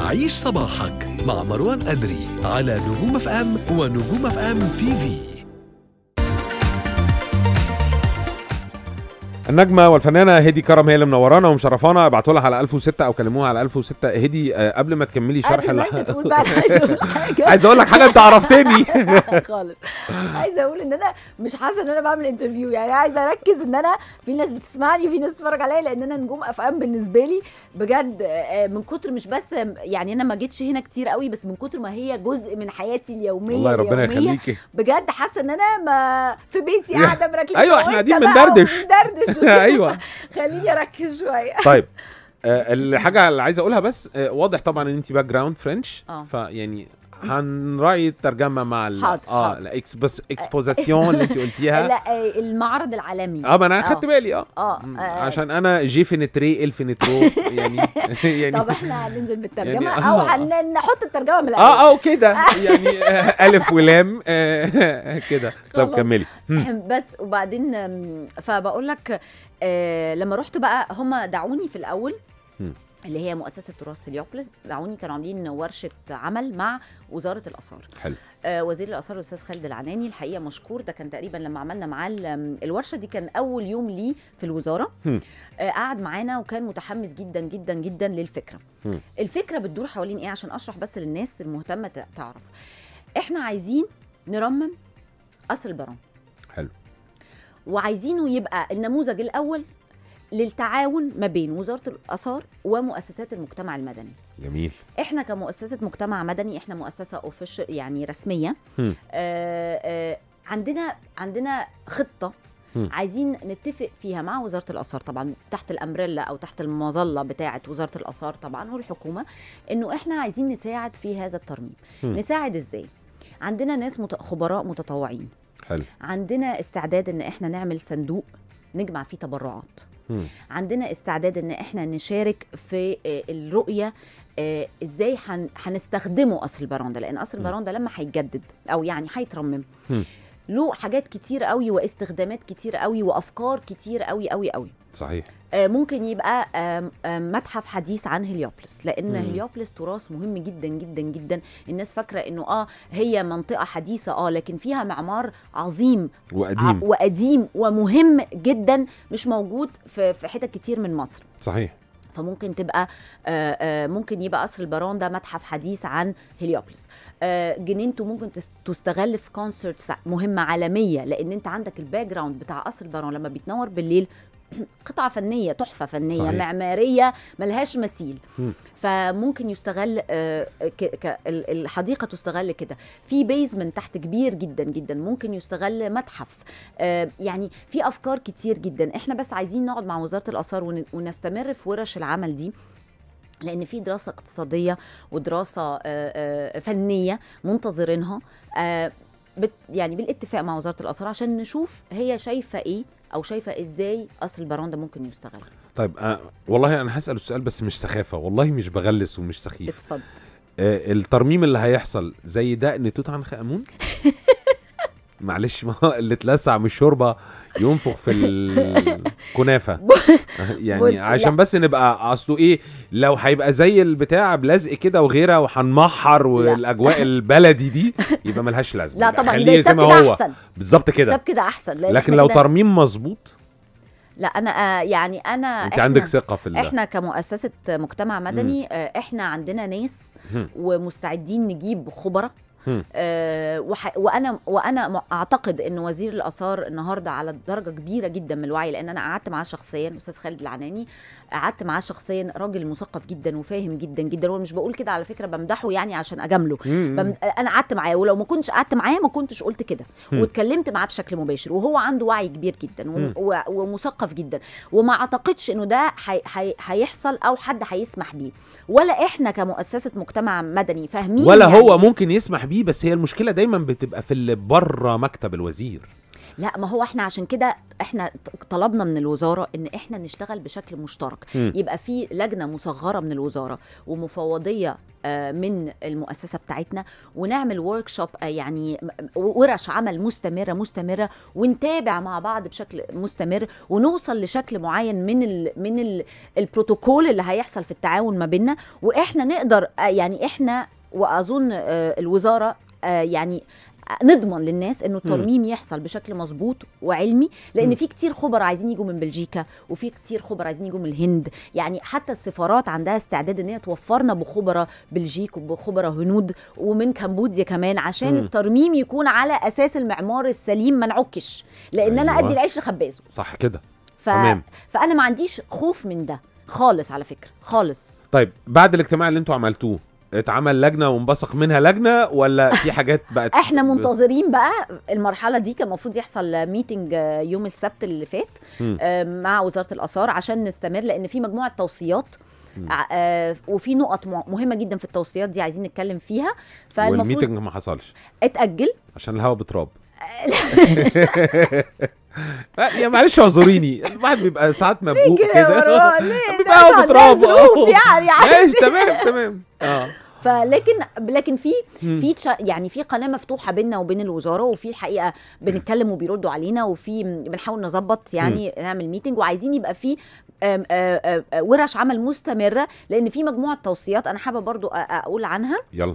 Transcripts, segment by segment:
عيش صباحك مع مروان أدري على نجوم اف ام ونجوم اف ام تي في النجمه والفنانه هدي كرم هي اللي منورانا ومشرفانا ابعتوا لها على 1006 او كلموها على 1006 هدي آه، قبل ما تكملي شرح قبل ما انت تقول بقى عايز اقول حاجه عايز اقول لك حاجه انت عرفتني خالص عايز اقول ان انا مش حاسه ان انا بعمل انترفيو يعني عايز اركز ان انا في ناس بتسمعني وفي ناس بتتفرج عليا لان انا نجوم افهام بالنسبه لي بجد آه، من كتر مش بس يعني انا ما جيتش هنا كتير قوي بس من كتر ما هي جزء من حياتي اليوميه والله ربنا يخليكي بجد حاسه ان انا ما في بيتي قاعده مركزه ايوه احنا قاعدين بندردش ايوه خليني اركز شويه طيب آه، الحاجه اللي عايز اقولها بس آه، واضح طبعا ان انت باك جراوند فرنش فيعني هنراعي الترجمه مع ال... حاضر اه الاكسبوزاسيون اللي انت قلتيها لا إيه، المعرض العالمي اه ما انا آه. خدت بالي اه آه،, اه عشان انا جي فينتري الف نترو يعني يعني طب احنا هننزل بالترجمه يعني او هنحط آه. الترجمه من الاول اه اه كده يعني الف ولام كده طب كملي بس وبعدين فبقول لك لما رحت بقى هم دعوني في الاول اللي هي مؤسسه تراث هليوبلس دعوني كانوا عاملين ورشه عمل مع وزاره الاثار حلو آه وزير الاثار الاستاذ خالد العناني الحقيقه مشكور ده كان تقريبا لما عملنا معاه الورشه دي كان اول يوم ليه في الوزاره آه قعد معانا وكان متحمس جدا جدا جدا للفكره هم. الفكره بتدور حوالين ايه عشان اشرح بس للناس المهتمه تعرف احنا عايزين نرمم قصر البرام حلو وعايزينه يبقى النموذج الاول للتعاون ما بين وزاره الاثار ومؤسسات المجتمع المدني جميل احنا كمؤسسه مجتمع مدني احنا مؤسسه اوفيش يعني رسميه آه آه عندنا عندنا خطه م. عايزين نتفق فيها مع وزاره الاثار طبعا تحت الامبريلا او تحت المظله بتاعه وزاره الاثار طبعا والحكومه انه احنا عايزين نساعد في هذا الترميم م. نساعد ازاي عندنا ناس مت... خبراء متطوعين حلو عندنا استعداد ان احنا نعمل صندوق نجمع فيه تبرعات م. عندنا استعداد ان احنا نشارك في آه، الرؤيه آه، ازاي هنستخدمه قصر البران لان قصر البران لما هيتجدد او يعني هيترمم له حاجات كتير قوي واستخدامات كتير قوي وافكار كتير قوي قوي قوي صحيح آه، ممكن يبقى متحف حديث عن هليوبلس لان مم. هليوبلس تراث مهم جدا جدا جدا الناس فاكره انه اه هي منطقه حديثه اه لكن فيها معمار عظيم وقديم وقديم ومهم جدا مش موجود في في حتت كتير من مصر صحيح فممكن تبقى آه، آه، ممكن يبقى قصر البارون ده متحف حديث عن هيليوبلس آه، جنينته ممكن تستغل في كونسرتس مهمه عالميه لان انت عندك الباك جراوند بتاع قصر البارون لما بيتنور بالليل قطعه فنيه تحفه فنيه صحيح. معماريه ملهاش مثيل فممكن يستغل آه، الحديقه تستغل كده في بيزمنت تحت كبير جدا جدا ممكن يستغل متحف آه، يعني في افكار كتير جدا احنا بس عايزين نقعد مع وزاره الاثار ونستمر في ورش العمل دي لان في دراسه اقتصاديه ودراسه آه، فنيه منتظرينها يعني بالاتفاق مع وزاره الاثار عشان نشوف هي شايفه ايه او شايفه ازاي قصر البران ده ممكن يستغل طيب أه والله انا هسال السؤال بس مش سخافه والله مش بغلس ومش سخيف اتفضل آه الترميم اللي هيحصل زي دقن توت عنخ امون معلش ما اللي اتلسع من الشوربه ينفخ في الكنافه يعني عشان بس نبقى اصله ايه لو هيبقى زي البتاع بلزق كده وغيره وهنمحر والاجواء البلدي دي يبقى ملهاش لازمه لا طبعا يبقى زي ما هو بالظبط كده كده احسن لكن لو ترميم مظبوط لا انا آه، يعني انا انت إحنا عندك ثقه في الله. احنا كمؤسسه مجتمع مدني آه، احنا عندنا ناس ومستعدين نجيب خبراء آه وح... وانا وانا اعتقد ان وزير الاثار النهارده على درجه كبيره جدا من الوعي لان انا قعدت معاه شخصيا استاذ خالد العناني قعدت معاه شخصيا راجل مثقف جدا وفاهم جدا جدا وانا مش بقول كده على فكره بمدحه يعني عشان اجامله بم... انا قعدت معاه ولو ما كنتش قعدت معاه ما كنتش قلت كده واتكلمت معاه بشكل مباشر وهو عنده وعي كبير جدا و... و... ومثقف جدا وما اعتقدش انه ده هيحصل حي... حي... او حد هيسمح بيه ولا احنا كمؤسسه مجتمع مدني فاهمين ولا يعني هو ممكن يسمح بيه بس هي المشكله دايما بتبقى في اللي بره مكتب الوزير لا ما هو احنا عشان كده احنا طلبنا من الوزاره ان احنا نشتغل بشكل مشترك م. يبقى في لجنه مصغره من الوزاره ومفوضيه آه، من المؤسسه بتاعتنا ونعمل ورك شوب آه، يعني آه، ورش عمل مستمره مستمره ونتابع مع بعض بشكل مستمر ونوصل لشكل معين من الـ من الـ البروتوكول اللي هيحصل في التعاون ما بيننا واحنا نقدر يعني احنا واظن آه، الوزاره آه، يعني آه، نضمن للناس انه الترميم يحصل بشكل مظبوط وعلمي لان في كتير خبراء عايزين يجوا من بلجيكا وفي كتير خبراء عايزين يجوا من الهند يعني حتى السفارات عندها استعداد ان هي توفرنا بخبراء بلجيك وبخبراء هنود ومن كمبوديا كمان عشان م. الترميم يكون على اساس المعمار السليم ما نعكش لان أيوة. انا ادي العيش لخبازه صح كده ف... فانا ما عنديش خوف من ده خالص على فكره خالص طيب بعد الاجتماع اللي انتوا عملتوه اتعمل لجنه وانبثق منها لجنه ولا في حاجات بقت احنا منتظرين بقى المرحله دي كان المفروض يحصل ميتنج آه، يوم السبت اللي فات آه، مع وزاره الاثار عشان نستمر لان في مجموعه توصيات آه، وفي نقط مهمه جدا في التوصيات دي عايزين نتكلم فيها فالمفروض والميتنج ما حصلش اتاجل عشان الهواء بتراب يا معلش اعذريني الواحد بيبقى ساعات مبهوق كده بيبقى هو مترابط يعني ماشي تمام تمام اه فلكن لكن في في يعني في قناه مفتوحه بيننا وبين الوزاره وفي الحقيقه بنتكلم وبيردوا علينا وفي بنحاول نظبط يعني نعمل ميتنج وعايزين يبقى في ورش عمل مستمره لان في مجموعه توصيات انا حابه برضو اقول عنها يلا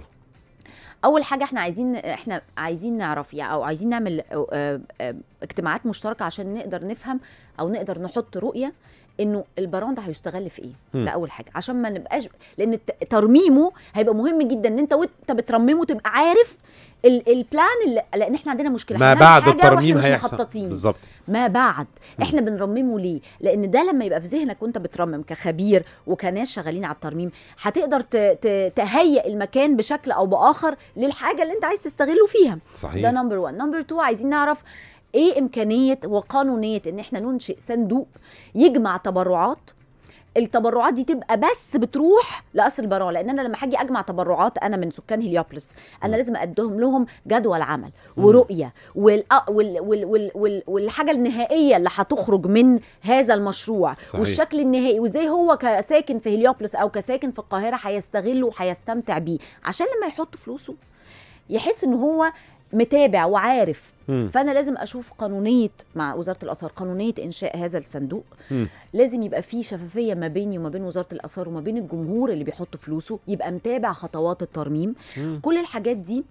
اول حاجه احنا عايزين احنا عايزين نعرف يعني او عايزين نعمل آه، آه، اجتماعات مشتركه عشان نقدر نفهم او نقدر نحط رؤيه انه البران ده هيستغل في ايه ده اول حاجه عشان ما نبقاش لان ترميمه هيبقى مهم جدا ان انت وانت بترممه تبقى عارف البلان اللي لان احنا عندنا مشكله ما بعد الترميم هيحصل بالظبط ما بعد احنا بنرممه ليه لان ده لما يبقى في ذهنك وانت بترمم كخبير وكناس شغالين على الترميم هتقدر تهيئ المكان بشكل او باخر للحاجه اللي انت عايز تستغله فيها صحيح ده نمبر 1 نمبر 2 عايزين نعرف ايه امكانيه وقانونيه ان احنا ننشئ صندوق يجمع تبرعات التبرعات دي تبقى بس بتروح لقصر البراءه لان انا لما هاجي اجمع تبرعات انا من سكان هليوبلس انا لازم اقدم لهم جدول عمل ورؤيه والأ... وال... وال... وال... وال... والحاجه النهائيه اللي هتخرج من هذا المشروع صحيح. والشكل النهائي وازاي هو كساكن في هليوبلس او كساكن في القاهره هيستغله وهيستمتع بيه عشان لما يحط فلوسه يحس ان هو متابع وعارف م. فانا لازم اشوف قانونيه مع وزاره الاثار قانونيه انشاء هذا الصندوق لازم يبقى في شفافيه ما بيني وما بين وزاره الاثار وما بين الجمهور اللي بيحط فلوسه يبقى متابع خطوات الترميم م. كل الحاجات دي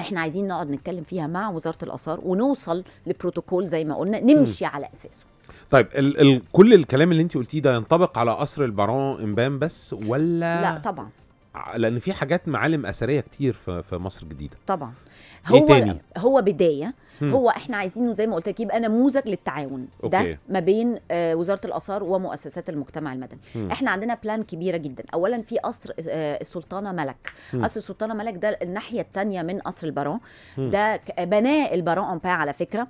احنا عايزين نقعد نتكلم فيها مع وزاره الاثار ونوصل لبروتوكول زي ما قلنا نمشي م. على اساسه طيب ال ال كل الكلام اللي انت قلتيه ده ينطبق على قصر البارون امبام بس ولا لا طبعا لان في حاجات معالم اثريه كتير في مصر الجديده طبعا هو إيه هو بدايه هو احنا عايزينه زي ما قلت لك يبقى نموذج للتعاون أوكي. ده ما بين آه، وزاره الاثار ومؤسسات المجتمع المدني هم. احنا عندنا بلان كبيره جدا اولا في قصر آه، السلطانه ملك قصر السلطانه ملك ده الناحيه الثانيه من قصر البارون ده بناه البارون امبا على فكره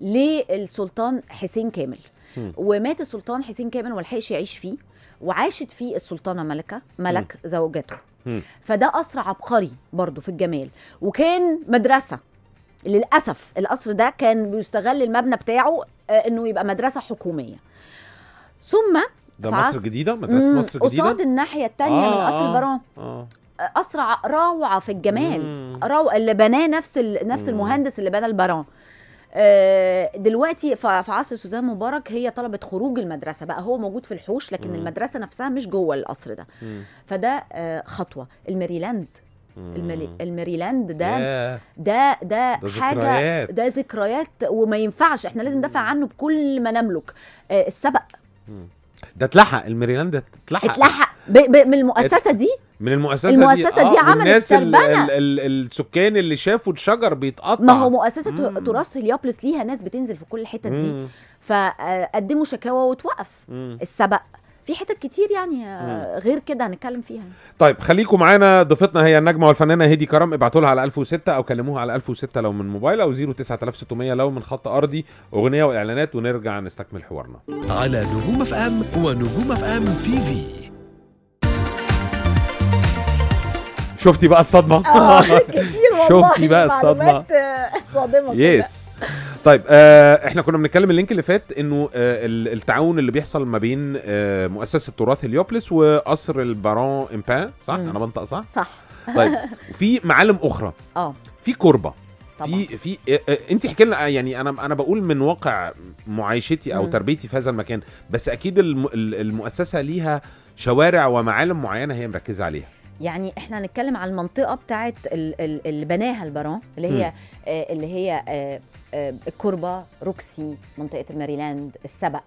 للسلطان حسين كامل ومات السلطان حسين كامل وما يعيش فيه وعاشت فيه السلطانه ملكه ملك م. زوجته م. فده قصر عبقري برضه في الجمال وكان مدرسه للاسف القصر ده كان بيستغل المبنى بتاعه آه، انه يبقى مدرسه حكوميه ثم ده مصر جديده مدرسه مصر جديده قصاد الناحيه الثانيه آه من قصر آه البرام آه اسرع روعه في الجمال روعه اللي بناه نفس نفس المهندس اللي بنى البران آه، دلوقتي في عصر سوزان مبارك هي طلبت خروج المدرسه بقى هو موجود في الحوش لكن م. المدرسه نفسها مش جوه القصر ده م. فده آه، خطوه الميريلاند الميريلاند ده ده ده, ده حاجه ذكريات. ده ذكريات وما ينفعش احنا لازم ندافع عنه بكل ما نملك آه، السبق ده اتلحق الميريلاند اتلحق اتلحق من المؤسسه دي من المؤسسه, المؤسسة دي, دي آه، عملت الناس ال الـ الـ السكان اللي شافوا الشجر بيتقطع ما هو مؤسسه تراث هليوبلس ليها ناس بتنزل في كل الحتت دي فقدموا شكاوى وتوقف السبق في حتت كتير يعني آه، غير كده هنتكلم فيها طيب خليكم معانا ضيفتنا هي النجمه والفنانه هدي كرم ابعتوا لها على 1006 او كلموها على 1006 لو من موبايل او 09600 لو من خط ارضي اغنيه واعلانات ونرجع نستكمل حوارنا على نجوم اف ام ونجوم اف ام تي في شفتي بقى الصدمه آه، كتير والله شفتي بقى الصدمه صادمه يس طيب آه احنا كنا بنتكلم اللينك اللي فات انه آه التعاون اللي بيحصل ما بين آه مؤسسه تراث هليوبلس وقصر البارون امبان صح مم. انا بنطق صح صح طيب في معالم اخرى اه في كربه طبعا. في في آه، آه، انت احكي لنا يعني انا انا بقول من واقع معايشتي او تربيتي في هذا المكان بس اكيد المؤسسه ليها شوارع ومعالم معينه هي مركزه عليها يعني احنا هنتكلم على المنطقه بتاعه اللي بناها البارون اللي هي آه اللي هي آه آه الكربه روكسي منطقه الماريلاند السبق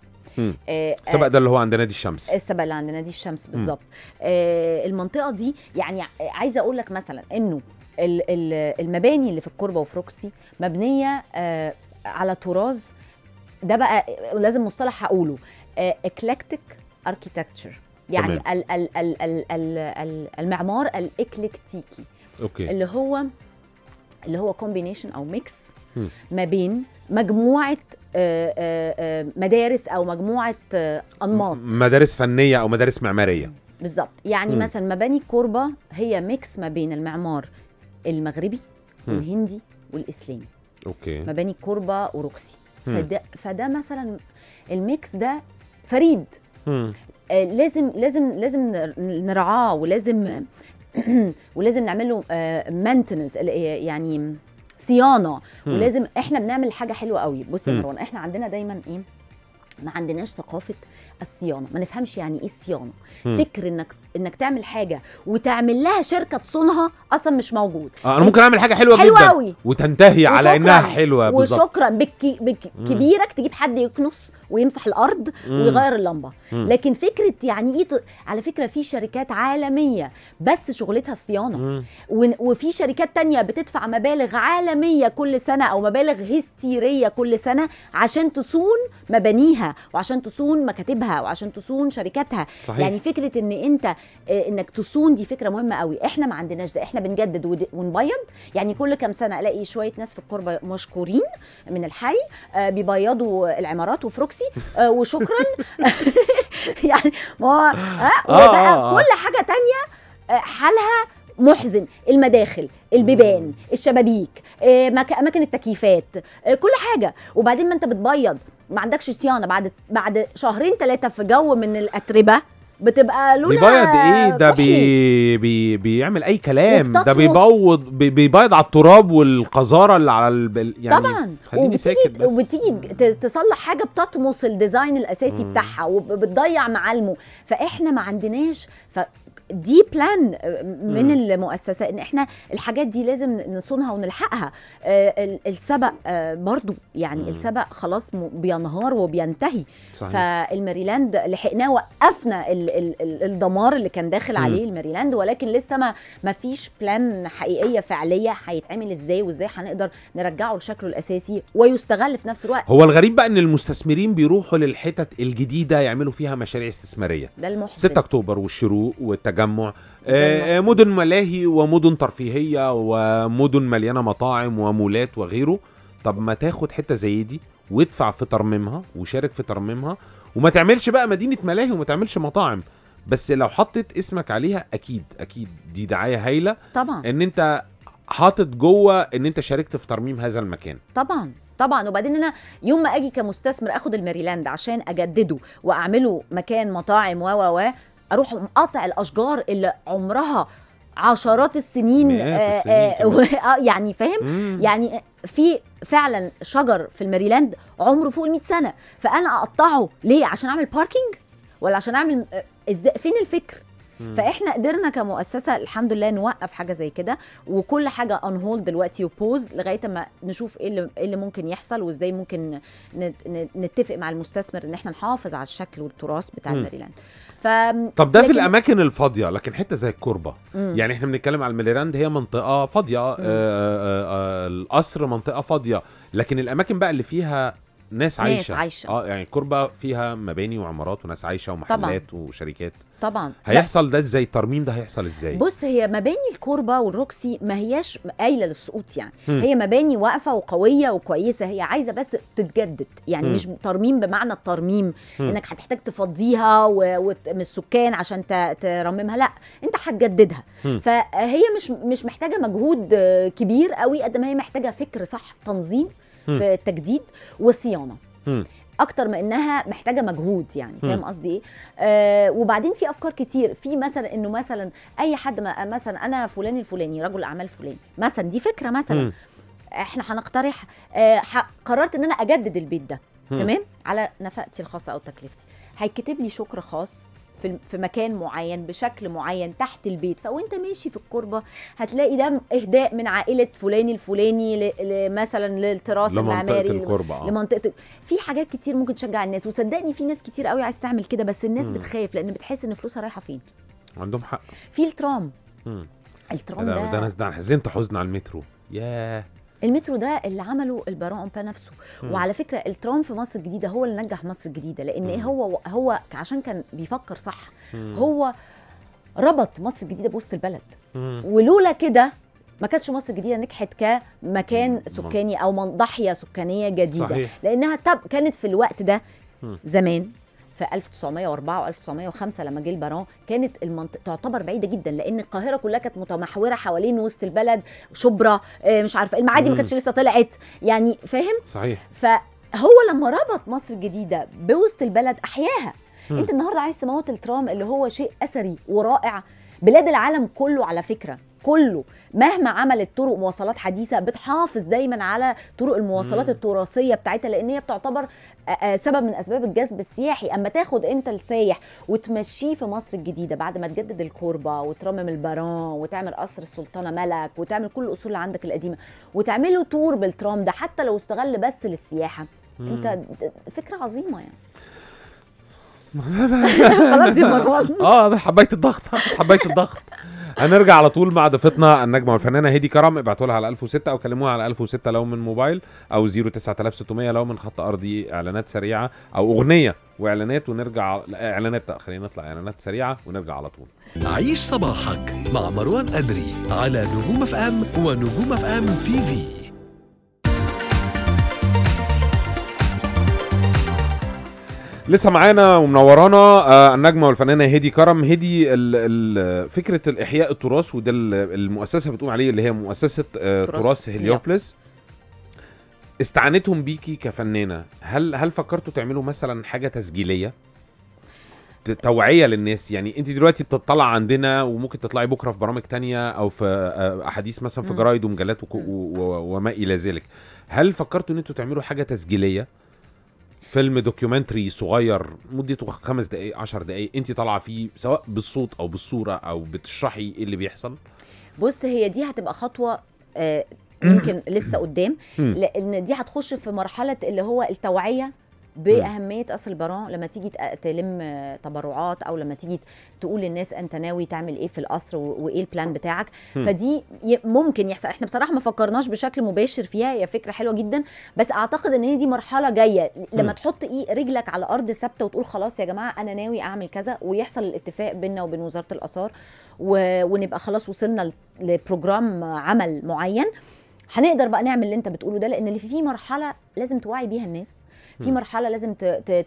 آه السبق آه، ده اللي هو عند نادي الشمس السبق اللي عند نادي الشمس بالظبط آه المنطقه دي يعني آه، عايزه اقول لك مثلا انه المباني اللي في الكربه وفي روكسي مبنيه آه على طراز ده بقى لازم مصطلح هقوله اكلكتيك آه، اركيتكتشر يعني ال ال ال ال ال المعمار الاكليكتيكي أوكي. اللي هو اللي هو كومبينيشن او ميكس ما بين مجموعه آه، آه، آه، مدارس او مجموعه انماط مدارس فنيه او مدارس معماريه بالظبط يعني م. مثلا مباني كوربه هي ميكس ما بين المعمار المغربي والهندي والاسلامي اوكي مباني كوربه وروكسي فده, فده مثلا الميكس ده فريد آه، لازم لازم لازم نرعاه ولازم ولازم نعمله مينتنس آه، آه، يعني صيانه ولازم احنا بنعمل حاجه حلوه قوي بص يا مروان احنا عندنا دايما ايه ما عندناش ثقافه الصيانه ما نفهمش يعني ايه الصيانه فكر انك انك تعمل حاجه وتعمل لها شركه تصونها اصلا مش موجود آه انا ممكن اعمل حاجه حلوه, حلوة جدا قوي. وتنتهي على انها حلوه بالظبط وشكرا بكبيرك تجيب حد يكنس ويمسح الارض مم. ويغير اللمبه مم. لكن فكره يعني ايه على فكره في شركات عالميه بس شغلتها الصيانه وفي شركات تانية بتدفع مبالغ عالميه كل سنه او مبالغ هستيريه كل سنه عشان تصون مبانيها وعشان تصون مكاتبها وعشان تصون شركاتها صحيح. يعني فكره ان انت آه، انك تصون دي فكره مهمه قوي احنا ما عندناش ده احنا بنجدد ونبيض يعني كل كام سنه الاقي شويه ناس في الكربه مشكورين من الحي آه، بيبيضوا العمارات وفروكسي آه، وشكرا يعني ما هو وبقى كل حاجه تانية حالها محزن المداخل البيبان الشبابيك اماكن التكييفات كل حاجه وبعدين ما انت بتبيض ما عندكش صيانه بعد بعد شهرين ثلاثه في جو من الاتربه بتبقى لونها بيبيض ايه ده بي بي بيعمل اي كلام ده بيبوض بي بيبيض على التراب والقذاره اللي على ال... يعني طبعا خليني ساكت بس وبتيجي تصلح حاجه بتطمس الديزاين الاساسي مم. بتاعها وبتضيع معالمه فاحنا ما عندناش ف... دي بلان آه، من مم. المؤسسه ان احنا الحاجات دي لازم نصونها ونلحقها آه، السبق آه، برضو يعني مم. السبق خلاص بينهار وبينتهي صحيح. فالماريلاند لحقناه وقفنا ال ال ال الدمار اللي كان داخل مم. عليه الماريلاند ولكن لسه ما ما فيش بلان حقيقيه فعليه هيتعمل ازاي وازاي هنقدر نرجعه لشكله الاساسي ويستغل في نفس الوقت هو الغريب بقى ان المستثمرين بيروحوا للحتت الجديده يعملوا فيها مشاريع استثماريه ده المحزن 6 اكتوبر والشروق والتجمع تجمع آه، آه، مدن ملاهي ومدن ترفيهيه ومدن مليانه مطاعم ومولات وغيره طب ما تاخد حته زي دي وادفع في ترميمها وشارك في ترميمها وما تعملش بقى مدينه ملاهي وما تعملش مطاعم بس لو حطيت اسمك عليها اكيد اكيد دي دعايه هايله طبعا ان انت حاطط جوه ان انت شاركت في ترميم هذا المكان طبعا طبعا وبعدين انا يوم ما اجي كمستثمر اخد الماريلاند عشان اجدده واعمله مكان مطاعم و و اروح مقاطع الاشجار اللي عمرها عشرات السنين آه آه،, آه يعني فاهم يعني في فعلا شجر في الماريلاند عمره فوق ال سنه فانا اقطعه ليه عشان اعمل باركينج ولا عشان اعمل آه، فين الفكر فاحنا قدرنا كمؤسسه الحمد لله نوقف حاجه زي كده وكل حاجه اون هولد دلوقتي وبوز لغايه ما نشوف ايه اللي, إيه اللي ممكن يحصل وازاي ممكن نتفق مع المستثمر ان احنا نحافظ على الشكل والتراث بتاع الميريلاند ف طب ده لكن... في الاماكن الفاضيه لكن حته زي الكوربه مم. يعني احنا بنتكلم على الميريلاند هي منطقه فاضيه آآ آآ آآ القصر منطقه فاضيه لكن الاماكن بقى اللي فيها ناس عايشه ناس عايشه اه يعني كربه فيها مباني وعمارات وناس عايشه ومحلات طبعًا. وشركات طبعا هيحصل ده ازاي الترميم ده هيحصل ازاي بص هي مباني الكربة والروكسي ما هياش قايله للسقوط يعني م. هي مباني واقفه وقويه وكويسه هي عايزه بس تتجدد يعني م. مش ترميم بمعنى الترميم م. انك هتحتاج تفضيها و... وت... من السكان عشان ت... ترممها لا انت هتجددها فهي مش مش محتاجه مجهود كبير قوي قد ما هي محتاجه فكر صح تنظيم في التجديد والصيانه اكتر ما انها محتاجه مجهود يعني فاهم قصدي ايه آه، وبعدين في افكار كتير في مثلا انه مثلا اي حد ما مثلا انا فلان الفلاني رجل اعمال فلان مثلا دي فكره مثلا م. احنا هنقترح آه قررت ان انا اجدد البيت ده تمام على نفقتي الخاصه او تكلفتي هيتكتب لي شكر خاص في في مكان معين بشكل معين تحت البيت فوانت ماشي في الكربه هتلاقي ده اهداء من عائله فلان الفلاني مثلا للتراث المعماري الكربة. آه. لمنطقه في حاجات كتير ممكن تشجع الناس وصدقني في ناس كتير قوي عايز تعمل كده بس الناس م. بتخاف لان بتحس ان فلوسها رايحه فين عندهم حق في الترام م. الترام ده ده انا حزنت حزن على المترو ياه المترو ده اللي عمله البارون امبا نفسه مم. وعلى فكره الترام في مصر الجديده هو اللي نجح مصر الجديده لان مم. هو هو عشان كان بيفكر صح مم. هو ربط مصر الجديده بوسط البلد ولولا كده ما كانتش مصر الجديده نجحت كمكان سكاني او ضاحيه سكانيه جديده صحيح. لانها كانت في الوقت ده زمان في 1904 و1905 لما جه البران كانت المنطقه تعتبر بعيده جدا لان القاهره كلها كانت متمحوره حوالين وسط البلد شبرا آه، مش عارفه المعادي ما كانتش لسه طلعت يعني فاهم صحيح فهو لما ربط مصر الجديده بوسط البلد احياها انت النهارده عايز تموت الترام اللي هو شيء اثري ورائع بلاد العالم كله على فكره كله مهما عملت طرق مواصلات حديثه بتحافظ دايما على طرق المواصلات التراثيه بتاعتها لان هي بتعتبر سبب من اسباب الجذب السياحي اما تاخد انت السايح وتمشيه في مصر الجديده بعد ما تجدد الكوربه وترمم البران وتعمل قصر السلطانه ملك وتعمل كل الاصول اللي عندك القديمه وتعمله تور بالترام ده حتى لو استغل بس للسياحه انت فكره عظيمه يعني خلاص يا مروان اه حبيت الضغط حبيت الضغط هنرجع على طول مع ضيفتنا النجمه والفنانه هدي كرم ابعتوا لها على 1006 او كلموها على 1006 لو من موبايل او 09600 لو من خط ارضي اعلانات سريعه او اغنيه واعلانات ونرجع لا اعلانات لا خلينا نطلع اعلانات سريعه ونرجع على طول عيش صباحك مع مروان ادري على نجوم اف ام ونجوم اف ام تي في لسه معانا ومنورانا آه، النجمه والفنانه هدي كرم هدي ال ال فكره الاحياء التراث وده المؤسسه بتقوم عليه اللي هي مؤسسه آه، تراث هليوبلس استعانتهم بيكي كفنانه هل هل فكرتوا تعملوا مثلا حاجه تسجيليه توعيه للناس يعني انت دلوقتي بتطلع عندنا وممكن تطلعي بكره في برامج تانية او في آه، احاديث مثلا في جرايد ومجلات وما الى ذلك هل فكرتوا ان انتوا تعملوا حاجه تسجيليه فيلم دوكيومنتري صغير مدته خمس دقائق عشر دقائق انت طالعه فيه سواء بالصوت او بالصوره او بتشرحي ايه اللي بيحصل بص هي دي هتبقى خطوه آه يمكن لسه قدام لان دي هتخش في مرحله اللي هو التوعيه باهميه اصل البران لما تيجي تلم تبرعات او لما تيجي تقول للناس انت ناوي تعمل ايه في القصر وايه البلان بتاعك فدي ممكن يحصل احنا بصراحه ما فكرناش بشكل مباشر فيها هي فكره حلوه جدا بس اعتقد ان هي دي مرحله جايه لما تحط ايه رجلك على ارض ثابته وتقول خلاص يا جماعه انا ناوي اعمل كذا ويحصل الاتفاق بيننا وبين وزاره الاثار و... ونبقى خلاص وصلنا لبروجرام عمل معين هنقدر بقى نعمل اللي انت بتقوله ده لان اللي في مرحله لازم توعي بيها الناس في مرحله لازم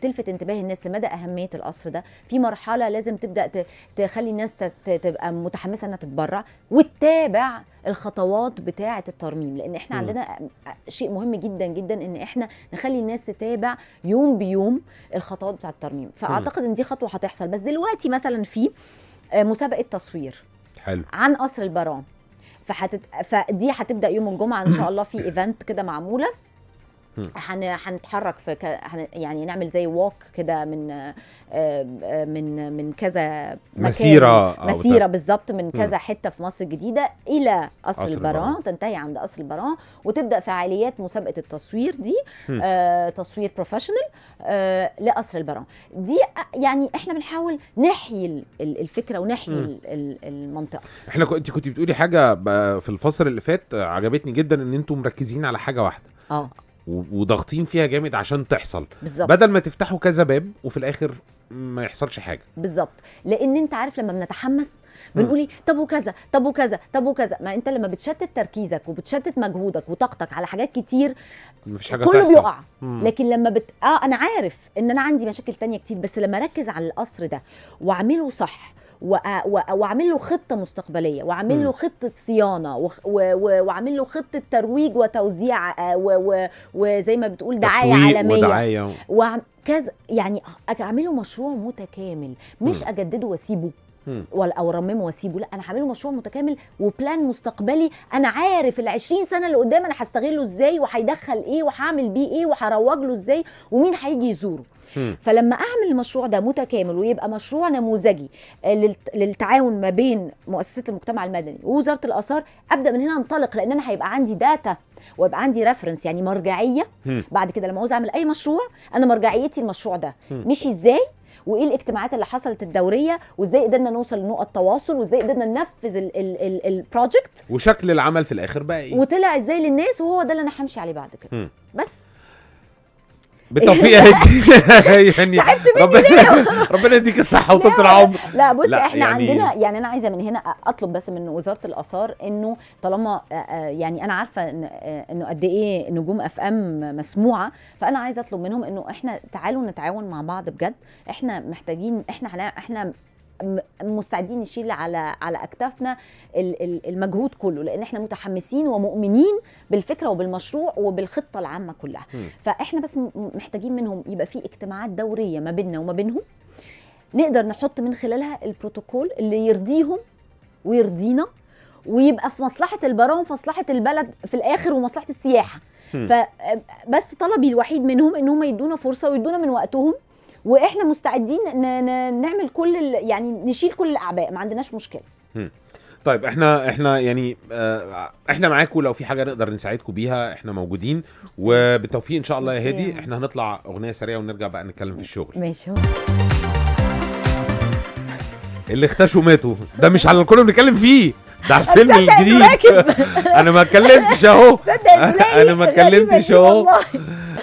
تلفت انتباه الناس لمدى اهميه القصر ده في مرحله لازم تبدا تخلي الناس تبقى متحمسه انها تتبرع وتتابع الخطوات بتاعه الترميم لان احنا عندنا شيء مهم جدا جدا ان احنا نخلي الناس تتابع يوم بيوم الخطوات بتاعه الترميم فاعتقد ان دي خطوه هتحصل بس دلوقتي مثلا في آه، مسابقه تصوير حلو عن قصر البرام فحتت... فدي هتبدا يوم الجمعه ان شاء الله في ايفنت كده معموله هنتحرك في ك... حن... يعني نعمل زي ووك كده من آه، من من كذا مكان مسيره مسيره بالظبط من كذا حته في مصر الجديده الى قصر البران تنتهي عند قصر البران وتبدا فعاليات مسابقه التصوير دي آه تصوير بروفيشنال آه لقصر البران دي آه، يعني احنا بنحاول نحيي الفكره ونحيي المنطقه احنا كنت كنت بتقولي حاجه في الفصل اللي فات عجبتني جدا ان انتم مركزين على حاجه واحده اه وضاغطين فيها جامد عشان تحصل بالزبط. بدل ما تفتحوا كذا باب وفي الاخر ما يحصلش حاجه بالظبط لان انت عارف لما بنتحمس بنقول طب وكذا طب وكذا طب وكذا ما انت لما بتشتت تركيزك وبتشتت مجهودك وطاقتك على حاجات كتير مفيش حاجه كله بيقع مم. لكن لما بت... اه انا عارف ان انا عندي مشاكل تانية كتير بس لما اركز على القصر ده واعمله صح واعمل له خطه مستقبليه واعمل له خطه صيانه واعمل له خطه ترويج وتوزيع آه، وزي ما بتقول دعايه عالميه ودعاية. يعني اعمله مشروع متكامل مش اجدده واسيبه ولا او رممه واسيبه لا انا هعمله مشروع متكامل وبلان مستقبلي انا عارف ال 20 سنه اللي قدام انا هستغله ازاي وهيدخل ايه وهعمل بيه ايه وهروج له ازاي ومين هيجي يزوره فلما اعمل المشروع ده متكامل ويبقى مشروع نموذجي آه، للتعاون ما بين مؤسسات المجتمع المدني ووزاره الاثار ابدا من هنا انطلق لان انا هيبقى عندي داتا ويبقى عندي ريفرنس يعني مرجعيه بعد كده لما عاوز اعمل اي مشروع انا مرجعيتي المشروع ده مشي ازاي وايه الاجتماعات اللي حصلت الدوريه وازاي قدرنا نوصل لنقط تواصل وازاي قدرنا ننفذ البروجكت وشكل العمل في الاخر بقى ايه وطلع ازاي للناس وهو ده اللي انا همشي عليه بعد كده م. بس بالتوفيق يعني ربنا ربنا يديك الصحه وطول العمر لا بص احنا يعني عندنا يعني انا عايزه من هنا اطلب بس من وزاره الاثار انه طالما آه، آه، يعني انا عارفه آه، انه قد ايه نجوم اف ام مسموعه فانا عايزه اطلب منهم انه احنا تعالوا نتعاون مع بعض بجد احنا محتاجين احنا احنا مستعدين نشيل على على اكتافنا المجهود كله لان احنا متحمسين ومؤمنين بالفكره وبالمشروع وبالخطه العامه كلها م. فاحنا بس محتاجين منهم يبقى في اجتماعات دوريه ما بيننا وما بينهم نقدر نحط من خلالها البروتوكول اللي يرضيهم ويرضينا ويبقى في مصلحه البراءه وفي مصلحه البلد في الاخر ومصلحه السياحه فبس طلبي الوحيد منهم ان هم يدونا فرصه ويدونا من وقتهم واحنا مستعدين نعمل كل يعني نشيل كل الاعباء ما عندناش مشكله طيب احنا احنا يعني اه احنا معاكم لو في حاجه نقدر نساعدكم بيها احنا موجودين وبالتوفيق ان شاء الله يا هادي يعني. احنا هنطلع اغنيه سريعه ونرجع بقى نتكلم في الشغل ماشي اللي اختشوا ماتوا ده مش على الكل بنتكلم فيه ده على الفيلم الجديد انا ما اتكلمتش اهو انا ما اتكلمتش اهو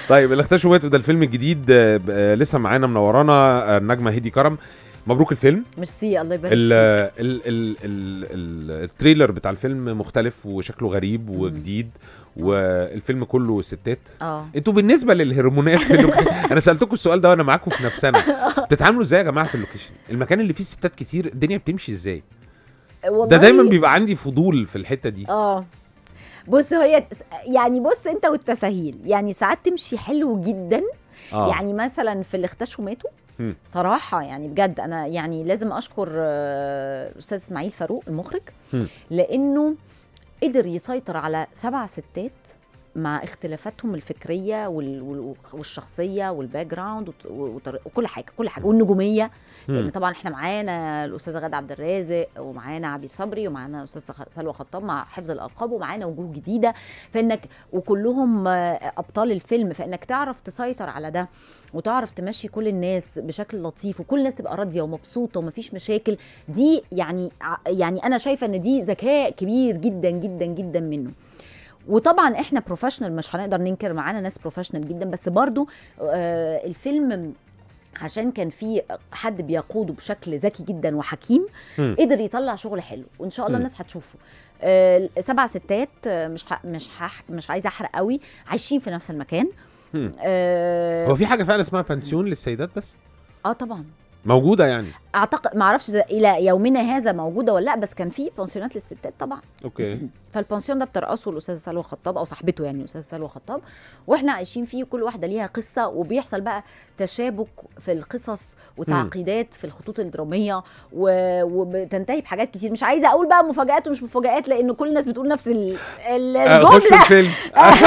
طيب الاختيار شوية ده الفيلم الجديد آه، آه، لسه معانا منورانا النجمه آه، هدي كرم مبروك الفيلم ميرسي الله يبارك ال ال التريلر بتاع الفيلم مختلف وشكله غريب وجديد والفيلم كله ستات اه انتوا بالنسبه للهرمونات اللوك... انا سالتكم السؤال ده وانا معاكم في نفسنا بتتعاملوا ازاي يا جماعه في اللوكيشن المكان اللي فيه ستات كتير الدنيا بتمشي ازاي والله ده دايما بيبقى عندي فضول في الحته دي اه بص هي يعني بص انت والتساهيل يعني ساعات تمشي حلو جدا آه. يعني مثلا في اللي اختشوا ماتوا صراحة يعني بجد أنا يعني لازم أشكر آه، أستاذ إسماعيل فاروق المخرج لأنه قدر يسيطر على سبع ستات مع اختلافاتهم الفكريه والشخصيه والباك جراوند وكل حاجه كل حاجه والنجوميه لان طبعا احنا معانا الاستاذه غاده عبد الرازق ومعانا عبير صبري ومعانا الاستاذه سلوى خطاب مع حفظ الالقاب ومعانا وجوه جديده فانك وكلهم آه، ابطال الفيلم فانك تعرف تسيطر على ده وتعرف تمشي كل الناس بشكل لطيف وكل الناس تبقى راضيه ومبسوطه ومفيش مشاكل دي يعني يعني انا شايفه ان دي ذكاء كبير جدا جدا جدا منه وطبعا احنا بروفيشنال مش هنقدر ننكر معانا ناس بروفيشنال جدا بس برضو آه الفيلم عشان كان في حد بيقوده بشكل ذكي جدا وحكيم م. قدر يطلع شغل حلو وان شاء الله الناس هتشوفه آه سبع ستات مش ح... مش ح... مش عايزه احرق قوي عايشين في نفس المكان آه هو في حاجه فعلا اسمها بنسيون للسيدات بس اه طبعا موجوده يعني اعتقد ما اعرفش الى يومنا هذا موجوده ولا لا بس كان في بونسيونات للستات طبعا اوكي فالبونسيون ده بترأسه الاستاذه سلوى خطاب او صاحبته يعني الاستاذه سلوى خطاب واحنا عايشين فيه كل واحده ليها قصه وبيحصل بقى تشابك في القصص وتعقيدات في الخطوط الدراميه و... وبتنتهي بحاجات كتير مش عايزه اقول بقى مفاجات ومش مفاجات لان كل الناس بتقول نفس ال... آه، الجمله خش الفيلم آه، خش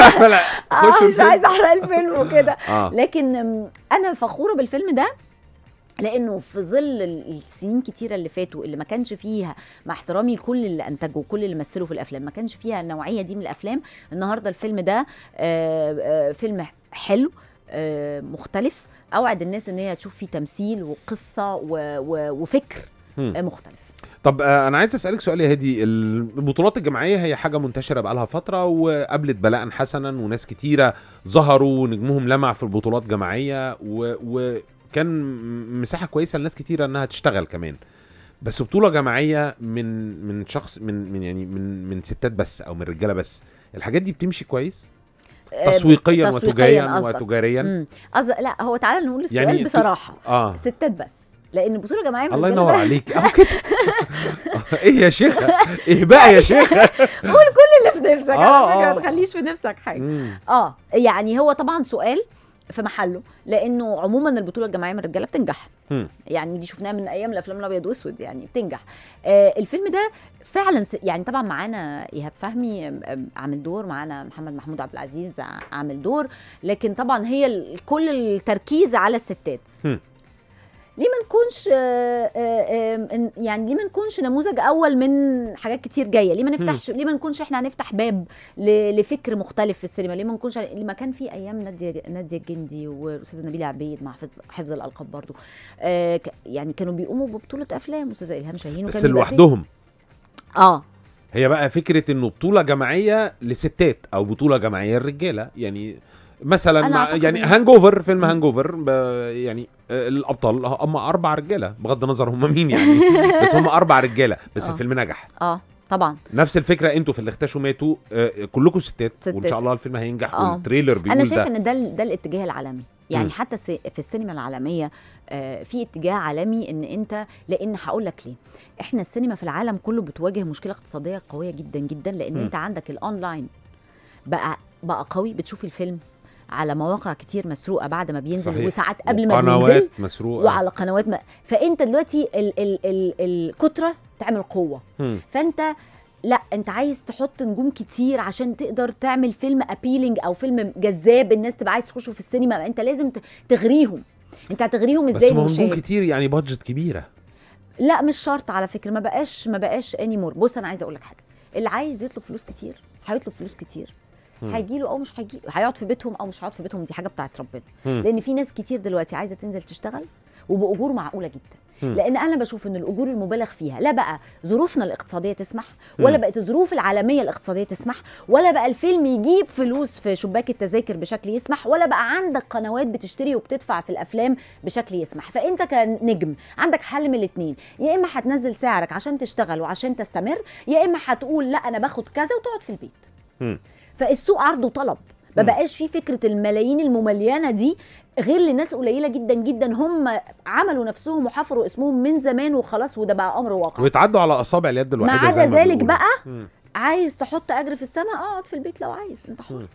آه، الفيلم مش عايزه احرق الفيلم وكده لكن انا فخوره بالفيلم ده لانه في ظل السنين كتيره اللي فاتوا اللي ما كانش فيها مع احترامي لكل اللي انتجوا وكل اللي مثلوا في الافلام ما كانش فيها النوعيه دي من الافلام النهارده الفيلم ده آه، آه، فيلم حلو آه، مختلف اوعد الناس ان هي تشوف فيه تمثيل وقصه وفكر مختلف طب انا عايز اسالك سؤال يا هادي البطولات الجماعيه هي حاجه منتشره بقالها فتره وقابلت بلاء حسنا وناس كتيره ظهروا نجمهم لمع في البطولات جماعيه و... و... كان مساحه كويسه لناس كتيره انها تشتغل كمان بس بطوله جماعيه من من شخص من من يعني من من ستات بس او من رجاله بس الحاجات دي بتمشي كويس آه، تسويقيا وتجاريا وتجاريا قصدك لا هو تعالى نقول السؤال يعني بصراحه آه. ستات بس لان بطوله جماعيه من الله ينور عليك اهو كده ايه يا شيخه ايه بقى يا شيخه قول كل اللي في نفسك آه على فكره ما آه. تخليش في نفسك حاجه اه يعني هو طبعا سؤال في محله لانه عموما البطوله الجماعيه من الرجاله بتنجح يعني دي شفناها من ايام الافلام الابيض واسود يعني بتنجح آه الفيلم ده فعلا يعني طبعا معانا ايهاب فهمي عامل دور معانا محمد محمود عبد العزيز عامل دور لكن طبعا هي كل التركيز على الستات ليه ما نكونش آه، آه، آه، يعني ليه ما نكونش نموذج اول من حاجات كتير جايه ليه ما نفتحش ليه ما نكونش احنا هنفتح باب لفكر مختلف في السينما ليه ما نكونش لما كان في ايام ناديه ناديه الجندي والاستاذه نبيله عبيد مع حفظ الالقاب برضو يعني كانوا بيقوموا ببطوله افلام استاذه الهام شاهين بس لوحدهم اه هي بقى فكره انه بطوله جماعيه لستات او بطوله جماعيه للرجاله يعني مثلا مع يعني هانجوفر فيلم هانجوفر يعني آه، الابطال هم اربع رجاله بغض النظر هم مين يعني بس هم اربع رجاله بس أوه. الفيلم نجح اه طبعا نفس الفكره انتوا في اللي اختشوا ماتوا آه، كلكم ستات, ستات وان شاء الله الفيلم هينجح أوه. والتريلر بيقول انا شايف ان ده ده الاتجاه العالمي يعني م. حتى في السينما العالميه آه، في اتجاه عالمي ان انت لان هقول لك ليه احنا السينما في العالم كله بتواجه مشكله اقتصاديه قويه جدا جدا لان م. انت عندك الاونلاين بقى بقى قوي بتشوف الفيلم على مواقع كتير مسروقه بعد ما بينزل صحيح. وساعات قبل ما بينزل وقنوات مسروقه وعلى قنوات ما... فانت دلوقتي ال ال ال الكتره تعمل قوه م. فانت لا انت عايز تحط نجوم كتير عشان تقدر تعمل فيلم ابيلينج او فيلم جذاب الناس تبقى عايز تخشه في السينما انت لازم تغريهم انت هتغريهم ازاي بس نجوم كتير يعني بادجت كبيره لا مش شرط على فكره ما بقاش ما بقاش اني مور بص انا عايز اقول لك حاجه اللي عايز يطلب فلوس كتير هيطلب فلوس كتير هيجي له او مش هيجي هيقعد في بيتهم او مش هيقعد في بيتهم دي حاجه بتاعت ربنا لان في ناس كتير دلوقتي عايزه تنزل تشتغل وباجور معقوله جدا لان انا بشوف ان الاجور المبالغ فيها لا بقى ظروفنا الاقتصاديه تسمح ولا بقت الظروف العالميه الاقتصاديه تسمح ولا بقى الفيلم يجيب فلوس في شباك التذاكر بشكل يسمح ولا بقى عندك قنوات بتشتري وبتدفع في الافلام بشكل يسمح فانت كنجم عندك حل من الاثنين يا اما هتنزل سعرك عشان تشتغل وعشان تستمر يا اما هتقول لا انا باخد كذا وتقعد في البيت فالسوق عرض وطلب ما بقاش في فكره الملايين المملينه دي غير لناس قليله جدا جدا هم عملوا نفسهم وحفروا اسمهم من زمان وخلاص وده بقى امر واقع ويتعدوا على اصابع اليد الواحده ما عدا ذلك بقى مم. عايز تحط اجر في السماء آه، اقعد في البيت لو عايز انت حر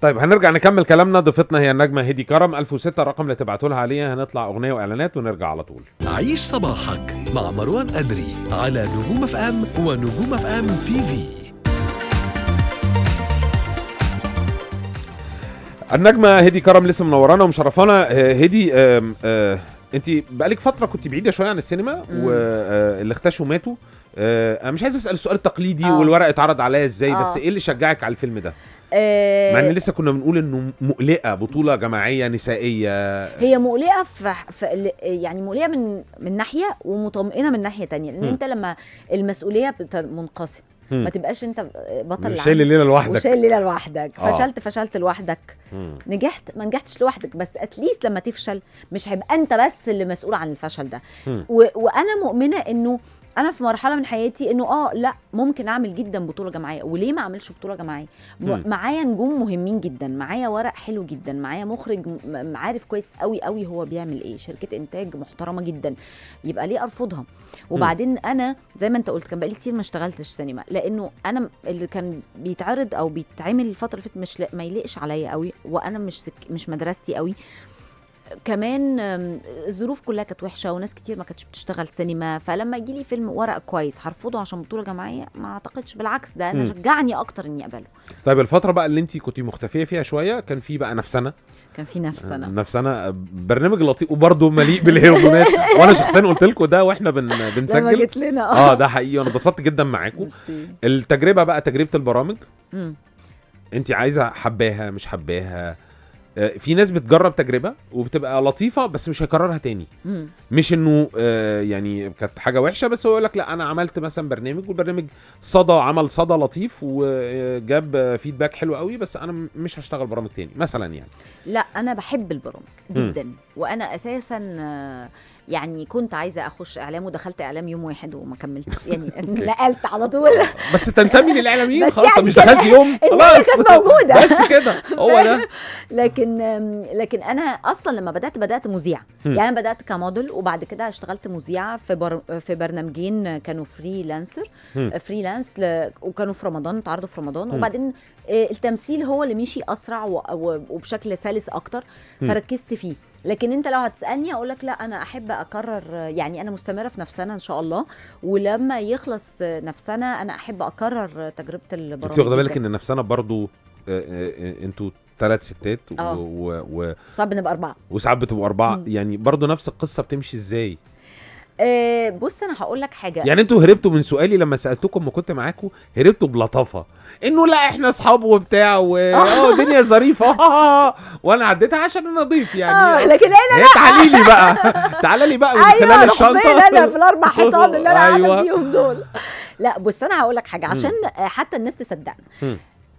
طيب هنرجع نكمل كلامنا ضيفتنا هي النجمه هدي كرم 1006 الرقم اللي تبعتوا لها عليه هنطلع اغنيه واعلانات ونرجع على طول عيش صباحك مع مروان ادري على نجوم اف ام ونجوم اف ام تي في النجمه هدي كرم لسه منورانا ومشرفانا آه، هدي آه، انت بقالك فتره كنت بعيده شويه عن السينما واللي آه، اختشوا ماتوا انا مش عايز اسال السؤال التقليدي آه. والورق اتعرض عليا ازاي آه. بس ايه اللي شجعك على الفيلم ده مع ان لسه كنا بنقول انه مقلقه بطوله جماعيه نسائيه هي مقلقه في, في يعني مقلقه من من ناحيه ومطمئنه من ناحيه تانية لان انت لما المسؤوليه منقسم ما تبقاش انت بطل شايل الليله لوحدك وشايل الليله لوحدك آه. فشلت فشلت لوحدك مم. نجحت ما نجحتش لوحدك بس اتليست لما تفشل مش هيبقى انت بس اللي مسؤول عن الفشل ده و... وانا مؤمنه انه انا في مرحله من حياتي انه اه لا ممكن اعمل جدا بطوله جماعيه وليه ما اعملش بطوله جماعيه معايا نجوم مهمين جدا معايا ورق حلو جدا معايا مخرج عارف كويس قوي قوي هو بيعمل ايه شركه انتاج محترمه جدا يبقى ليه ارفضها وبعدين انا زي ما انت قلت كان بقالي كتير ما اشتغلتش سينما لانه انا اللي كان بيتعرض او بيتعمل الفتره اللي فاتت مش ما يليقش عليا قوي وانا مش سك... مش مدرستي قوي كمان الظروف كلها كانت وحشه وناس كتير ما كانتش بتشتغل سينما فلما يجي لي فيلم ورق كويس هرفضه عشان بطوله جماعيه ما اعتقدش بالعكس ده انا شجعني اكتر اني اقبله طيب الفتره بقى اللي انت كنت مختفيه فيها شويه كان في بقى نفسنا كان في نفسنا آه، نفسنا برنامج لطيف وبرضه مليء بالهرمونات وانا شخصيا قلت لكم ده واحنا بن بنسجل لما جيت لنا اه ده حقيقي وانا اتبسطت جدا معاكم التجربه بقى تجربه البرامج انت عايزه حباها مش حباها آه، في ناس بتجرب تجربه وبتبقى لطيفه بس مش هيكررها تاني مم. مش انه آه، يعني كانت حاجه وحشه بس هو يقول لك لا انا عملت مثلا برنامج والبرنامج صدى عمل صدى لطيف وجاب فيدباك حلو قوي بس انا مش هشتغل برامج تاني مثلا يعني لا انا بحب البرامج جدا مم. وانا اساسا آه، يعني كنت عايزه اخش اعلام ودخلت اعلام يوم واحد وما كملتش يعني نقلت على طول بس تنتمي للاعلاميين خلاص يعني مش دخلت يوم خلاص كانت موجوده بس كده هو ده لكن لكن انا اصلا لما بدات بدات مذيعه يعني انا بدات كموديل وبعد كده اشتغلت مذيعه في بر... في برنامجين كانوا فريلانسر فريلانس ل... وكانوا في رمضان اتعرضوا في رمضان وبعدين آه، التمثيل هو اللي مشي اسرع و... وبشكل سلس اكتر فركزت فيه لكن انت لو هتسالني اقول لك لا انا احب اكرر يعني انا مستمره في نفسنا ان شاء الله ولما يخلص نفسنا انا احب اكرر تجربه البرامج انت واخده بالك ان نفسنا برضو آه، آه، آه، انتوا ثلاث ستات و, و... و... صعب بنبقى اربعه وساعات بتبقوا اربعه يعني برضو نفس القصه بتمشي ازاي أه بص انا هقول لك حاجه يعني انتوا هربتوا من سؤالي لما سالتكم ما كنت معاكم هربتوا بلطافه انه لا احنا اصحاب وبتاع واه الدنيا ظريفه وانا عديتها عشان انا ضيف يعني اه لكن انا إيه، لا تعالي لي بقى تعالى لي بقى من أيوة خلال الشنطه انا في الاربع حيطان اللي انا أيوة. قاعده فيهم دول لا بص انا هقول لك حاجه عشان حتى الناس تصدقنا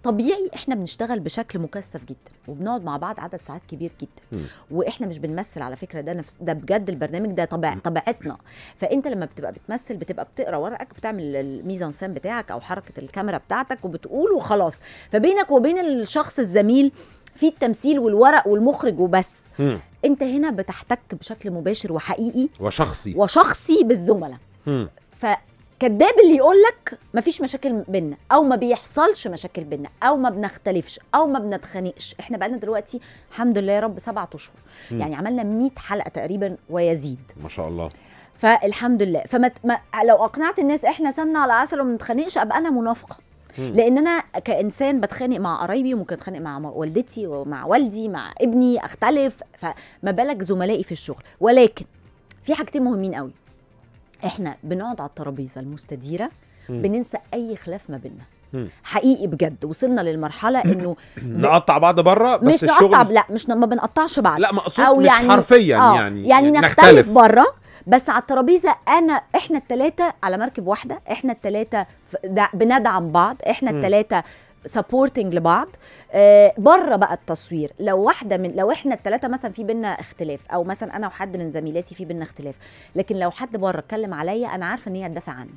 طبيعي احنا بنشتغل بشكل مكثف جدا وبنقعد مع بعض عدد ساعات كبير جدا م. واحنا مش بنمثل على فكره ده نفس ده بجد البرنامج ده طبع طبيعتنا فانت لما بتبقى بتمثل بتبقى بتقرا ورقك بتعمل الميزانسان بتاعك او حركه الكاميرا بتاعتك وبتقول وخلاص فبينك وبين الشخص الزميل في التمثيل والورق والمخرج وبس م. انت هنا بتحتك بشكل مباشر وحقيقي وشخصي وشخصي بالزملاء ف كذاب اللي يقول لك مفيش مشاكل بينا او ما بيحصلش مشاكل بينا او ما بنختلفش او ما بنتخانقش احنا بقالنا دلوقتي الحمد لله يا رب سبعة اشهر يعني عملنا 100 حلقه تقريبا ويزيد ما شاء الله فالحمد لله فما ما لو اقنعت الناس احنا سامنا على عسل وما بنتخانقش ابقى انا منافقه لان انا كانسان بتخانق مع قرايبي وممكن اتخانق مع والدتي ومع والدي مع ابني اختلف فما بالك زملائي في الشغل ولكن في حاجتين مهمين قوي احنا بنقعد على الترابيزه المستديره بننسى اي خلاف ما بيننا حقيقي بجد وصلنا للمرحله انه ب... نقطع بعض بره بس مش الشغل نقطع لا مش ما بنقطعش بعض لا مقصود أو مش يعني حرفيا آه يعني يعني, يعني نختلف بره بس على الترابيزه انا احنا الثلاثه على مركب واحده احنا الثلاثه بندعم بعض احنا الثلاثه سبورتنج لبعض آه، بره بقى التصوير لو واحده من لو احنا الثلاثه مثلا في بينا اختلاف او مثلا انا وحد من زميلاتي في بينا اختلاف لكن لو حد بره اتكلم عليا انا عارفه ان هي هتدافع عني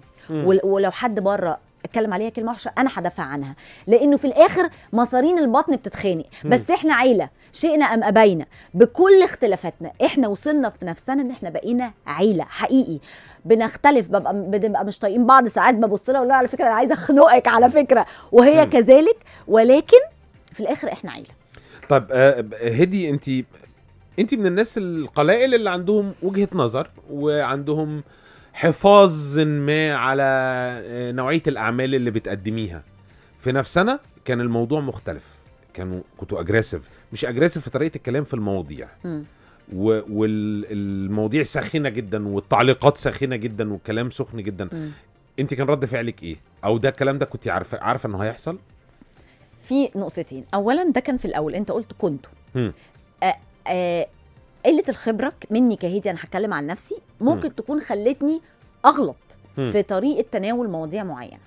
ولو حد بره اتكلم عليها كلمه وحشه انا هدافع عنها لانه في الاخر مصارين البطن بتتخانق بس احنا عيله شئنا ام ابينا بكل اختلافاتنا احنا وصلنا في نفسنا ان احنا بقينا عيله حقيقي بنختلف ببقى بنبقى مش طايقين بعض ساعات ببص لها اقول لها على فكره انا عايزه اخنقك على فكره وهي م. كذلك ولكن في الاخر احنا عيله طب آه، هدي انت انت من الناس القلائل اللي عندهم وجهه نظر وعندهم حفاظ ما على آه، نوعيه الاعمال اللي بتقدميها في نفسنا كان الموضوع مختلف كانوا كنتوا اجريسيف مش اجريسيف في طريقه الكلام في المواضيع و- والمواضيع ساخنه جدا والتعليقات ساخنه جدا والكلام سخن جدا م. انت كان رد فعلك ايه او ده الكلام ده كنت عارفه عارفه انه هيحصل في نقطتين اولا ده كان في الاول انت قلت كنتوا آه آه قله الخبره مني كهيدي انا هتكلم عن نفسي ممكن م. تكون خلتني اغلط م. في طريقه تناول مواضيع معينه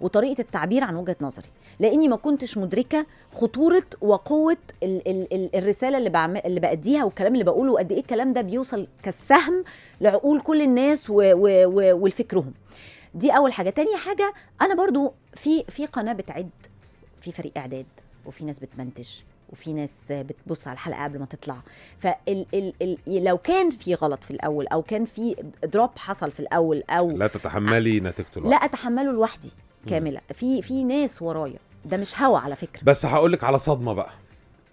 وطريقه التعبير عن وجهه نظري لاني ما كنتش مدركه خطوره وقوه ال ال ال الرساله اللي بعمل اللي باديها والكلام اللي بقوله وقد ايه الكلام ده بيوصل كالسهم لعقول كل الناس و و و ولفكرهم دي اول حاجه تاني حاجه انا برضو في في قناه بتعد في فريق اعداد وفي ناس بتمنتج وفي ناس بتبص على الحلقه قبل ما تطلع ف ال ال لو كان في غلط في الاول او كان في دروب حصل في الاول او لا تتحملي نتيجته لا اتحمله لوحدي كامله في في ناس ورايا ده مش هوا على فكره بس هقول لك على صدمه بقى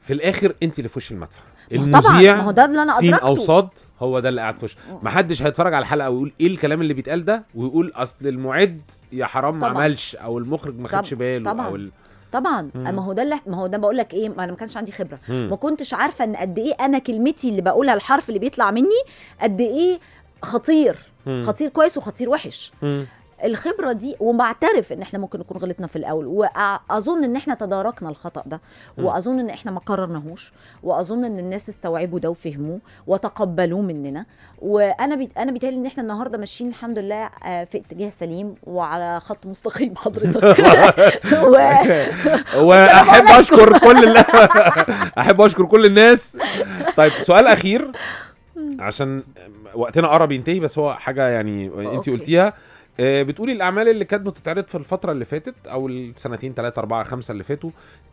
في الاخر انت اللي في وش المدفع المذيع ما هو ده اللي انا سين او صاد هو ده اللي قاعد في محدش هيتفرج على الحلقه ويقول ايه الكلام اللي بيتقال ده ويقول اصل المعد يا حرام ما عملش او المخرج ما خدش باله او ال... طبعا مم. ما هو ده اللي ما هو ده بقول لك ايه ما انا ما كانش عندي خبره مم. ما كنتش عارفه ان قد ايه انا كلمتي اللي بقولها الحرف اللي بيطلع مني قد ايه خطير مم. خطير كويس وخطير وحش مم. الخبره دي وبعترف ان احنا ممكن نكون غلطنا في الاول واظن ان احنا تداركنا الخطا ده واظن ان احنا ما قررناهوش واظن ان الناس استوعبوا ده وفهموه وتقبلوه مننا وانا بي... انا بيتهيألي ان احنا النهارده ماشيين الحمد لله آه، في اتجاه سليم وعلى خط مستقيم حضرتك و... واحب اشكر كل ال... احب اشكر كل الناس طيب سؤال اخير عشان وقتنا قرب ينتهي بس هو حاجه يعني انت قلتيها آه، بتقولي الاعمال اللي كانت بتتعرض في الفتره اللي فاتت او السنتين 3 4 5 اللي فاتوا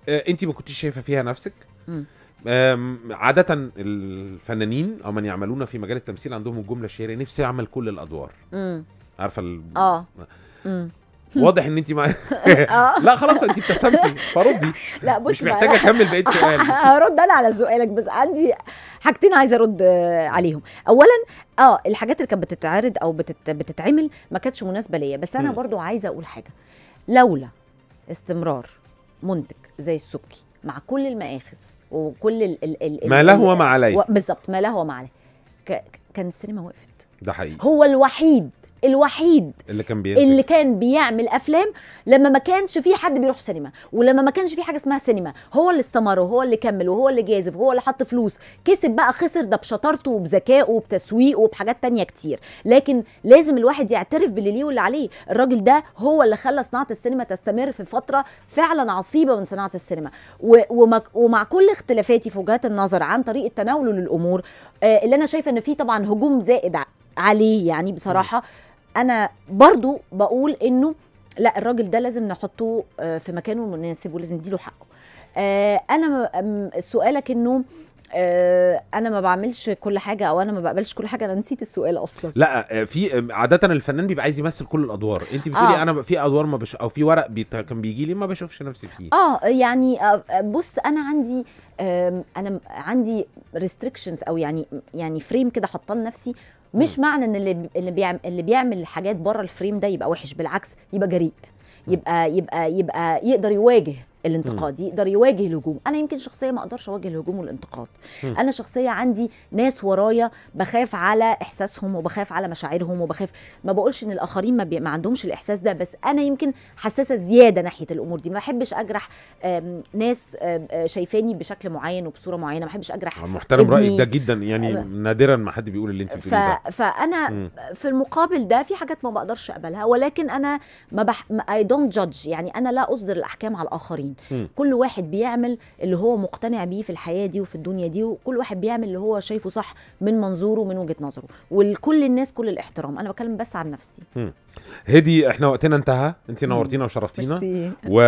آه، انت ما كنتيش شايفه فيها نفسك عادة الفنانين أو من يعملون في مجال التمثيل عندهم الجملة الشهيرة نفسي أعمل كل الأدوار. عارفة آه. آه. واضح ان انت معايا آه. لا خلاص انت ابتسمتي فردي لا مش محتاجه اكمل بقيه سؤال هرد انا على سؤالك بس عندي حاجتين عايزه ارد عليهم اولا اه الحاجات اللي كانت بتتعرض او بتت... بتتعمل ما كانتش مناسبه ليا بس انا برضو عايزه اقول حاجه لولا استمرار منتج زي السبكي مع كل المآخذ وكل ال ال ال ما له وما عليه بالظبط ما له وما عليه كان السينما وقفت ده حقيقي هو الوحيد الوحيد اللي كان بيعمل اللي كان بيعمل افلام لما ما كانش في حد بيروح سينما ولما ما كانش في حاجه اسمها سينما هو اللي استمر وهو اللي كمل وهو اللي جازف وهو اللي حط فلوس كسب بقى خسر ده بشطارته وبذكائه وبتسويقه وبحاجات تانية كتير لكن لازم الواحد يعترف باللي ليه واللي عليه الراجل ده هو اللي خلى صناعه السينما تستمر في فتره فعلا عصيبه من صناعه السينما ومع كل اختلافاتي في وجهات النظر عن طريقه تناوله للامور آه، اللي انا شايفه ان في طبعا هجوم زائد عليه يعني بصراحه انا برضو بقول انه لا الراجل ده لازم نحطه آه، في مكانه المناسب ولازم نديله حقه آه، انا سؤالك انه آه، انا ما بعملش كل حاجه او انا ما بقبلش كل حاجه انا نسيت السؤال اصلا لا في عاده الفنان بيبقى عايز يمثل كل الادوار انت بتقولي آه. انا في ادوار ما بش... او في ورق بيت... كان بيجي لي ما بشوفش نفسي فيه اه يعني بص انا عندي انا عندي ريستريكشنز او يعني يعني فريم كده حاطاه لنفسي مش معنى ان اللي اللي بيعمل اللي بيعمل حاجات بره الفريم ده يبقى وحش بالعكس يبقى جريء يبقى يبقى, يبقى يقدر يواجه الانتقاد يقدر يواجه الهجوم انا يمكن شخصيه ما اقدرش اواجه الهجوم والانتقاد م. انا شخصيه عندي ناس ورايا بخاف على احساسهم وبخاف على مشاعرهم وبخاف ما بقولش ان الاخرين ما, بي... ما عندهمش الاحساس ده بس انا يمكن حساسه زياده ناحيه الامور دي ما بحبش اجرح ناس آه، شايفاني بشكل معين وبصوره معينه ما بحبش اجرح محترم رايك ده جدا يعني نادرا ما حد بيقول اللي انت بتقوليه ف... فانا م. في المقابل ده في حاجات ما بقدرش اقبلها ولكن انا ما بح... اي دونت جادج يعني انا لا اصدر الاحكام على الاخرين م. كل واحد بيعمل اللي هو مقتنع بيه في الحياه دي وفي الدنيا دي وكل واحد بيعمل اللي هو شايفه صح من منظوره ومن وجهه نظره ولكل الناس كل الاحترام انا بتكلم بس عن نفسي م. هدي احنا وقتنا انتهى انت نورتينا وشرفتينا و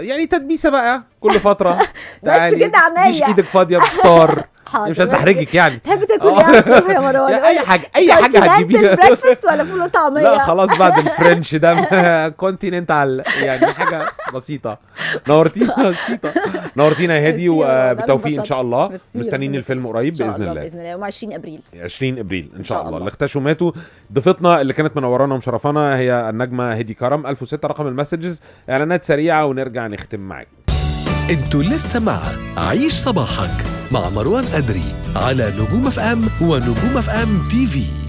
يعني تدبيسه بقى كل فتره تعالي بس كده عينيا ايدك فاضيه بختار حاضر مش عايز احرجك يعني تحب تاكل ايه يا مروان يعني اي حاجه اي حاجه هتجيبيها بريكفاست ولا فول وطعميه لا خلاص بعد الفرنش ده كونتيننتال يعني حاجه بسيطه نورتينا بسيطة نورتينا يا هادي وبالتوفيق ان شاء الله مستنيين الفيلم قريب باذن الله باذن الله يوم 20 ابريل 20 ابريل ان شاء الله اللي اختشوا ماتوا ضيفتنا اللي كانت منورانا ومشرفانا هي النجمه هدي كرم 1006 رقم المسجز اعلانات سريعه ونرجع نختم معاك انتوا لسه مع عيش صباحك مع مروان أدري على نجوم اف ام ونجوم اف ام تي في